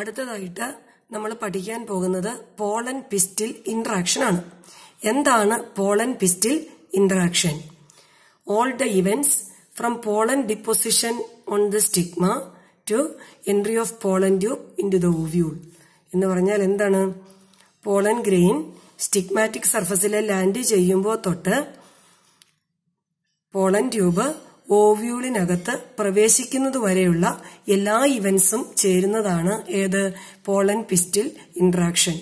അടുത്തതായിട്ട് നമ്മൾ പഠിക്കാൻ പോകുന്നത് പോളൻ പിസ്റ്റിൽ ഇൻട്രാക്ഷൻ ആണ് എന്താണ് pollen pistil interaction all the events from pollen deposition on the stigma to entry of pollen tube into the ovule എന്ന് പറഞ്ഞാൽ എന്താണ് പോളൻ ഗ്രെയിൻ സ്റ്റിഗ്മാറ്റിക് സർഫസിലെ ലാൻഡ് ചെയ്യുമ്പോൾ തൊട്ട് പോളൻ ട്യൂബ് ഓവ്യൂളിനകത്ത് പ്രവേശിക്കുന്നതുവരെയുള്ള എല്ലാ ഇവൻസും ചേരുന്നതാണ് ഏത് പോളൻ പിസ്റ്റിൽ ഇൻട്രാക്ഷൻ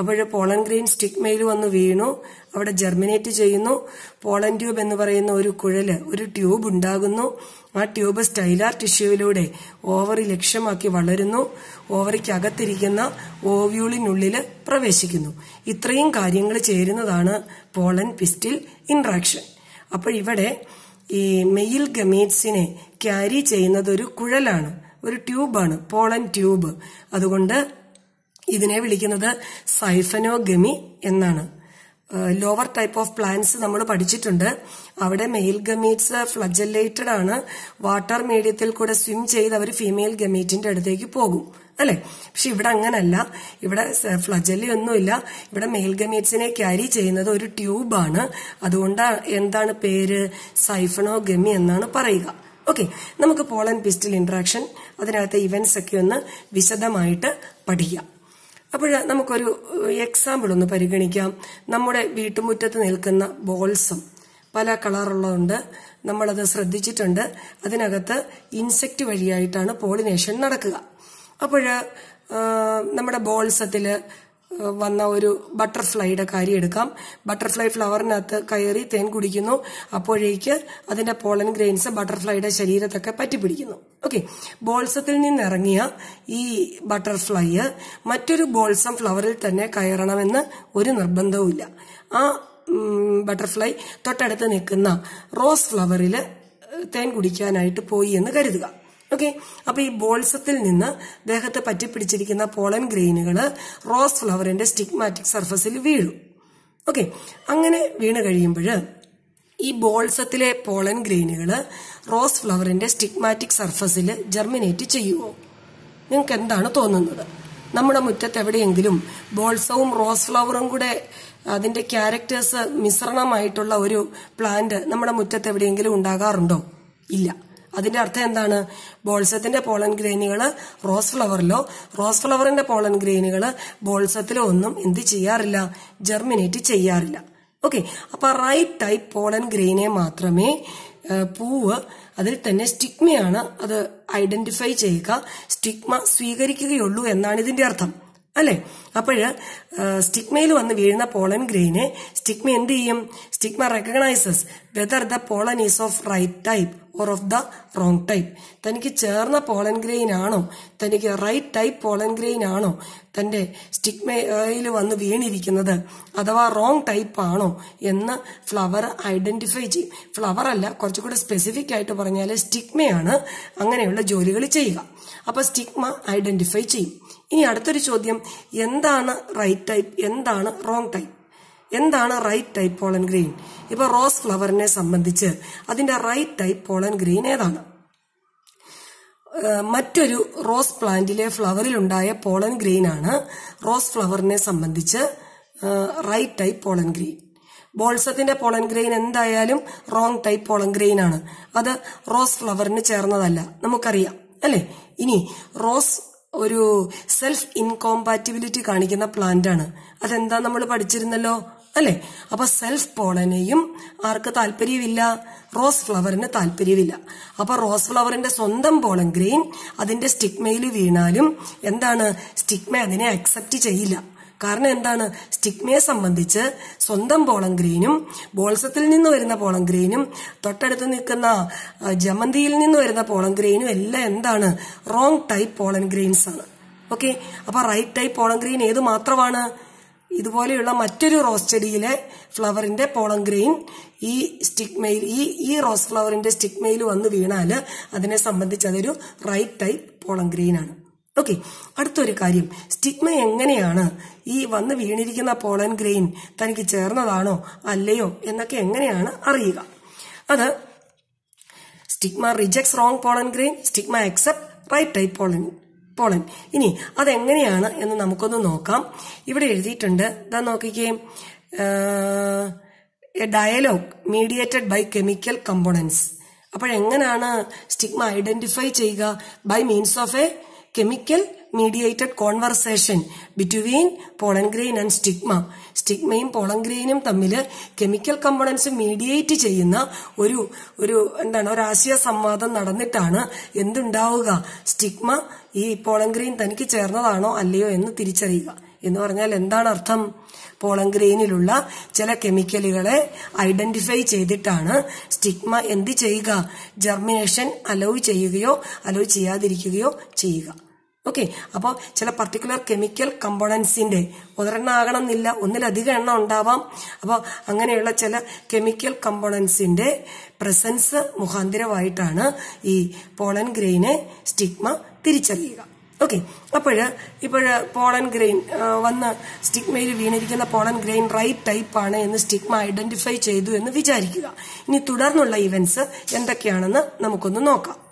അപ്പോൾ പോളൻ ഗ്രെയിൻ സ്റ്റിഗ്മയിൽ വന്ന് വീണു അവിടെ ജെർമിനേറ്റ് ചെയ്യുന്നു പോളൻ ട്യൂബ് എന്ന് പറയുന്ന ഒരു കുഴല് ഒരു ട്യൂബ് ഉണ്ടാകുന്നു ആ ട്യൂബ് സ്റ്റൈലാർ ടിഷ്യൂവിലൂടെ ഓവറി ലക്ഷ്യമാക്കി വളരുന്നു ഓവറിക്കകത്തിരിക്കുന്ന ഓവ്യൂളിനുള്ളിൽ പ്രവേശിക്കുന്നു ഇത്രയും കാര്യങ്ങൾ ചേരുന്നതാണ് പോളൻ പിസ്റ്റിൽ ഇൻട്രാക്ഷൻ അപ്പോൾ ഇവിടെ ഈ മെയിൽ ഗമീറ്റ്സിനെ ക്യാരി ചെയ്യുന്നത് ഒരു കുഴലാണ് ഒരു ട്യൂബാണ് പോളൻ ട്യൂബ് അതുകൊണ്ട് ഇതിനെ വിളിക്കുന്നത് സൈഫനോഗമി എന്നാണ് ലോവർ ടൈപ്പ് ഓഫ് പ്ലാന്റ്സ് നമ്മൾ പഠിച്ചിട്ടുണ്ട് അവിടെ മെയിൽ ഗമീറ്റ്സ് ഫ്ലജലേറ്റഡ് ആണ് വാട്ടർ മീഡിയത്തിൽ കൂടെ സ്വിം ചെയ്ത് അവർ ഫീമെയിൽ ഗമീറ്റിന്റെ അടുത്തേക്ക് പോകും അല്ലെ പക്ഷെ ഇവിടെ അങ്ങനല്ല ഇവിടെ ഫ്ലജലി ഒന്നുമില്ല ഇവിടെ മെയിൽഗമീറ്റ്സിനെ ക്യാരി ചെയ്യുന്നത് ഒരു ട്യൂബാണ് അതുകൊണ്ട് എന്താണ് പേര് സൈഫണോ ഗമി എന്നാണ് പറയുക ഓക്കെ നമുക്ക് പോളൻ പിസ്റ്റിൽ ഇന്ററാക്ഷൻ അതിനകത്തെ ഇവന്റ്സ് ഒക്കെ ഒന്ന് വിശദമായിട്ട് പഠിക്കാം അപ്പോൾ നമുക്കൊരു എക്സാമ്പിൾ ഒന്ന് പരിഗണിക്കാം നമ്മുടെ വീട്ടുമുറ്റത്ത് നിൽക്കുന്ന ബോൾസും പല കളറുള്ളതുണ്ട് നമ്മളത് ശ്രദ്ധിച്ചിട്ടുണ്ട് അതിനകത്ത് ഇൻസെക്റ്റ് വഴിയായിട്ടാണ് പോളിനേഷൻ നടക്കുക അപ്പോൾ നമ്മുടെ ബോൾസത്തിൽ വന്ന ഒരു ബട്ടർഫ്ലൈയുടെ കാര്യം എടുക്കാം ബട്ടർഫ്ലൈ ഫ്ലവറിനകത്ത് കയറി തേൻ കുടിക്കുന്നു അപ്പോഴേക്ക് അതിന്റെ പോളൻ ഗ്രെയിൻസ് ബട്ടർഫ്ലൈയുടെ ശരീരത്തൊക്കെ പറ്റിപ്പിടിക്കുന്നു ഓക്കെ ബോൾസത്തിൽ നിന്നിറങ്ങിയ ഈ ബട്ടർഫ്ലൈ മറ്റൊരു ബോൾസം ഫ്ലവറിൽ തന്നെ കയറണമെന്ന് ഒരു നിർബന്ധവുമില്ല ആ ബട്ടർഫ്ലൈ തൊട്ടടുത്ത് നിൽക്കുന്ന റോസ് ഫ്ലവറിൽ തേൻ കുടിക്കാനായിട്ട് പോയി എന്ന് കരുതുക ഓക്കെ അപ്പൊ ഈ ബോൾസത്തിൽ നിന്ന് ദേഹത്ത് പറ്റിപ്പിടിച്ചിരിക്കുന്ന പോളൻ ഗ്രെയിനുകൾ റോസ് ഫ്ലവറിന്റെ സ്റ്റിക്മാറ്റിക് സർഫസിൽ വീഴും ഓക്കെ അങ്ങനെ വീണ് കഴിയുമ്പോൾ ഈ ബോൾസത്തിലെ പോളൻ ഗ്രെയിനുകൾ റോസ് ഫ്ലവറിന്റെ സ്റ്റിക്മാറ്റിക് സർഫസിൽ ജെർമിനേറ്റ് ചെയ്യുമോ നിങ്ങൾക്ക് എന്താണ് തോന്നുന്നത് നമ്മുടെ മുറ്റത്ത് എവിടെയെങ്കിലും ബോൾസവും റോസ് ഫ്ലവറും കൂടെ അതിന്റെ ക്യാരക്ടേഴ്സ് മിശ്രണമായിട്ടുള്ള ഒരു പ്ലാന്റ് നമ്മുടെ മുറ്റത്ത് എവിടെയെങ്കിലും ഉണ്ടാകാറുണ്ടോ ഇല്ല അതിന്റെ അർത്ഥം എന്താണ് ബോൾസത്തിന്റെ പോളൻ ഗ്രെയിനുകൾ റോസ് ഫ്ലവറിലോ റോസ് ഫ്ലവറിന്റെ പോളൻ ഗ്രെയിനുകൾ ബോൾസത്തിലോ ഒന്നും എന്ത് ചെയ്യാറില്ല ജെർമിനേറ്റ് ചെയ്യാറില്ല ഓക്കെ അപ്പൊ റൈറ്റ് ടൈപ്പ് പോളൻ ഗ്രെയിനെ മാത്രമേ പൂവ് അതിൽ തന്നെ സ്റ്റിഗ്മയാണ് അത് ഐഡന്റിഫൈ ചെയ്യുക സ്റ്റിഗ്മ സ്വീകരിക്കുകയുള്ളൂ എന്നാണ് ഇതിന്റെ അർത്ഥം അല്ലെ അപ്പോഴ് സ്റ്റിഗ്മയിൽ വന്ന് വീഴുന്ന പോളൻ ഗ്രെയിനെ സ്റ്റിഗ്മ എന്ത് ചെയ്യും stigma recognises whether the pollen is of right type or of the wrong type തനിക്ക് ചേർന്ന പോളൻ ഗ്രെയിൻ ആണോ തനിക്ക് റൈറ്റ് ടൈപ്പ് പോളൻ ഗ്രെയിൻ ആണോ തന്റെ സ്റ്റിഗ്മയിൽ വന്ന് വീണിരിക്കുന്നത് അഥവാ റോങ് ടൈപ്പ് ആണോ എന്ന് ഫ്ലവർ ഐഡന്റിഫൈ ചെയ്യും ഫ്ലവർ അല്ല കുറച്ചുകൂടെ സ്പെസിഫിക് ആയിട്ട് പറഞ്ഞാൽ സ്റ്റിഗ്മയാണ് അങ്ങനെയുള്ള ജോലികൾ ചെയ്യുക അപ്പൊ സ്റ്റിഗ്മ ഐഡന്റിഫൈ ചെയ്യും ഇനി അടുത്തൊരു ചോദ്യം എന്താണ് റൈറ്റ് ടൈപ്പ് എന്താണ് റോങ് ടൈപ്പ് എന്താണ് റൈറ്റ് ടൈപ്പ് പോളൻ ഗ്രീൻ ഇപ്പൊ റോസ് ഫ്ലവറിനെ സംബന്ധിച്ച് അതിന്റെ റൈറ്റ് ടൈപ്പ് പോളൻ ഗ്രീൻ ഏതാണ് മറ്റൊരു റോസ് പ്ലാന്റിലെ ഫ്ലവറിലുണ്ടായ പോളൻ ഗ്രീൻ ആണ് റോസ് ഫ്ലവറിനെ സംബന്ധിച്ച് റൈറ്റ് ടൈപ്പ് പോളൻ ഗ്രീൻ ബോൾസത്തിന്റെ പോളൻ ഗ്രെയിൻ എന്തായാലും റോങ് ടൈപ്പ് പോളൻ ഗ്രെയിൻ ആണ് അത് റോസ് ഫ്ലവറിന് ചേർന്നതല്ല നമുക്കറിയാം അല്ലേ ഇനി റോസ് ഒരു സെൽഫ് ഇൻകോമ്പാറ്റിബിലിറ്റി കാണിക്കുന്ന പ്ലാന്റ് ആണ് അതെന്താ നമ്മൾ പഠിച്ചിരുന്നല്ലോ അല്ലെ അപ്പൊ സെൽഫ് പോളനെയും ആർക്ക് താല്പര്യമില്ല റോസ് ഫ്ലവറിന് താല്പര്യമില്ല അപ്പൊ റോസ് ഫ്ലവറിന്റെ സ്വന്തം പോളൻ ഗ്രെയിൻ അതിന്റെ സ്റ്റിക്മയിൽ വീണാലും എന്താണ് സ്റ്റിഗ്മ അതിനെ അക്സെപ്റ്റ് ചെയ്യില്ല കാരണം എന്താണ് സ്റ്റിഗ്മയെ സംബന്ധിച്ച് സ്വന്തം പോളൻ ഗ്രെയിനും ബോൾസത്തിൽ നിന്ന് വരുന്ന പോളൻ ഗ്രെയിനും തൊട്ടടുത്ത് നിൽക്കുന്ന ജമന്തിയിൽ നിന്ന് വരുന്ന പോളൻ ഗ്രെയിനും എല്ലാം എന്താണ് റോങ് ടൈപ്പ് പോളൻ ഗ്രെയിൻസ് ആണ് ഓക്കെ അപ്പൊ റൈറ്റ് ടൈപ്പ് പോളൻ ഗ്രെയിൻ ഏത് മാത്രമാണ് ഇതുപോലെയുള്ള മറ്റൊരു റോസ് ചെടിയിലെ ഫ്ലവറിന്റെ പോളം ഗ്രെയിൻ ഈ സ്റ്റിക്മയിൽ ഈ ഈ റോസ് ഫ്ലവറിന്റെ സ്റ്റിക്മയിൽ വന്ന് വീണാൽ അതിനെ സംബന്ധിച്ച് അതൊരു റൈറ്റ് ടൈപ്പ് പോളം ഗ്രെയിൻ ആണ് ഓക്കെ അടുത്തൊരു കാര്യം സ്റ്റിഗ്മ എങ്ങനെയാണ് ഈ വന്ന് വീണിരിക്കുന്ന പോളൻ ഗ്രെയിൻ തനിക്ക് ചേർന്നതാണോ അല്ലയോ എന്നൊക്കെ എങ്ങനെയാണ് അറിയുക അത് stigma rejects wrong pollen grain stigma accept right type pollen pollen ഇനി അതെങ്ങനെയാണ് എന്ന് നമുക്കൊന്ന് നോക്കാം ഇവിടെ എഴുതിയിട്ടുണ്ട് ഇതാ നോക്കിക്കേ a dialogue mediated by chemical components അപ്പോഴെങ്ങനെയാണ് സ്റ്റിഗ്മ ഐഡന്റിഫൈ ചെയ്യുക by means of a chemical mediated conversation between pollen grain and stigma സ്റ്റിഗ്മയും പോളൻഗ്രെയിനും തമ്മിൽ കെമിക്കൽ കമ്പോണൻസ് മീഡിയേറ്റ് ചെയ്യുന്ന ഒരു ഒരു എന്താണ് ഒരു ആശയ സംവാദം നടന്നിട്ടാണ് എന്തുണ്ടാവുക സ്റ്റിഗ്മ ഈ പോളൻഗ്രെയിൻ തനിക്ക് ചേർന്നതാണോ അല്ലയോ എന്ന് തിരിച്ചറിയുക എന്ന് പറഞ്ഞാൽ എന്താണ് അർത്ഥം പോളൻഗ്രെയിനിലുള്ള ചില കെമിക്കലുകളെ ഐഡന്റിഫൈ ചെയ്തിട്ടാണ് സ്റ്റിഗ്മ എന്ത് ചെയ്യുക ജെർമിനേഷൻ അലോ ചെയ്യുകയോ അലോ ചെയ്യാതിരിക്കുകയോ ചെയ്യുക ഓക്കെ അപ്പോൾ ചില പർട്ടിക്കുലർ കെമിക്കൽ കമ്പോണൻസിന്റെ ഒരെണ്ണം എന്നില്ല ഒന്നിലധികം എണ്ണം ഉണ്ടാവാം അപ്പോൾ അങ്ങനെയുള്ള ചില കെമിക്കൽ കമ്പോണൻസിന്റെ പ്രസൻസ് മുഖാന്തരമായിട്ടാണ് ഈ പോളൻ ഗ്രെയിനെ സ്റ്റിഗ്മ തിരിച്ചറിയുക ഓക്കെ അപ്പോൾ ഇപ്പോഴ് പോളൻ ഗ്രെയിൻ വന്ന് സ്റ്റിഗ്മയിൽ വീണിരിക്കുന്ന പോളൻ ഗ്രെയിൻ റൈറ്റ് ടൈപ്പ് ആണ് എന്ന് സ്റ്റിഗ്മ ഐഡന്റിഫൈ ചെയ്തു എന്ന് വിചാരിക്കുക ഇനി തുടർന്നുള്ള ഇവന്റ്സ് എന്തൊക്കെയാണെന്ന് നമുക്കൊന്ന് നോക്കാം